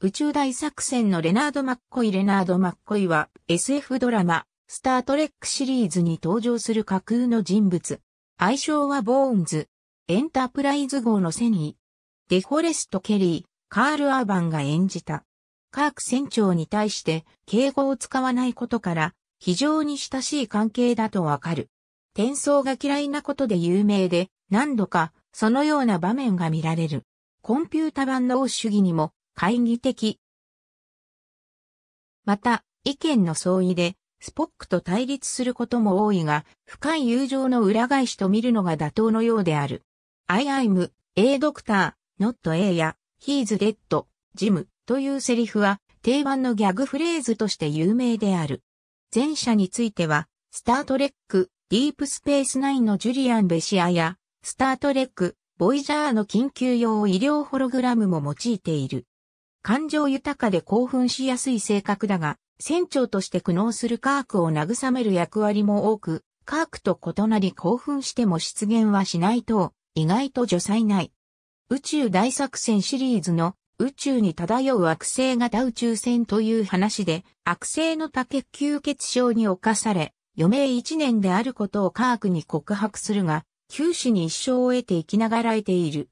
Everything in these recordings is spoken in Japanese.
宇宙大作戦のレナード・マッコイレナード・マッコイは SF ドラマ、スタートレックシリーズに登場する架空の人物。愛称はボーンズ。エンタープライズ号の戦意。デフォレスト・ケリー、カール・アーバンが演じた。カーク船長に対して敬語を使わないことから非常に親しい関係だとわかる。転送が嫌いなことで有名で何度かそのような場面が見られる。コンピュータ万能主義にも懐疑的。また、意見の相違で、スポックと対立することも多いが、深い友情の裏返しと見るのが妥当のようである。I am, A ドクター、not A や、He's dead, Jim というセリフは定番のギャグフレーズとして有名である。前者については、スタートレック、ディープスペースナインのジュリアン・ベシアや、スタートレック、ボイジャーの緊急用医療ホログラムも用いている。感情豊かで興奮しやすい性格だが、船長として苦悩するカークを慰める役割も多く、カークと異なり興奮しても出現はしないと、意外と除災ない。宇宙大作戦シリーズの宇宙に漂う悪性型宇宙船という話で、悪性の多血吸血症に侵され、余命一年であることを科学に告白するが、九死に一生を得て生きながらえている。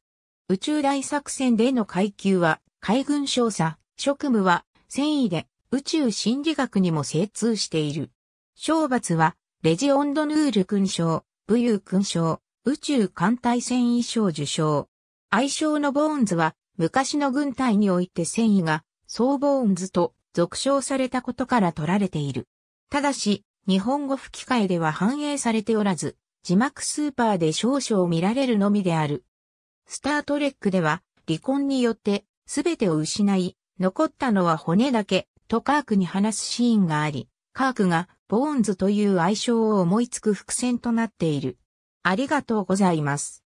宇宙大作戦での階級は、海軍少佐、職務は、繊維で、宇宙心理学にも精通している。賞罰は、レジオンドヌール勲章、武勇勲章、宇宙艦隊繊維賞受賞。愛称のボーンズは、昔の軍隊において繊維が、総ボーンズと俗称されたことから取られている。ただし、日本語吹き替えでは反映されておらず、字幕スーパーで少々見られるのみである。スタートレックでは、離婚によってすべてを失い、残ったのは骨だけ、とカークに話すシーンがあり、カークがボーンズという愛称を思いつく伏線となっている。ありがとうございます。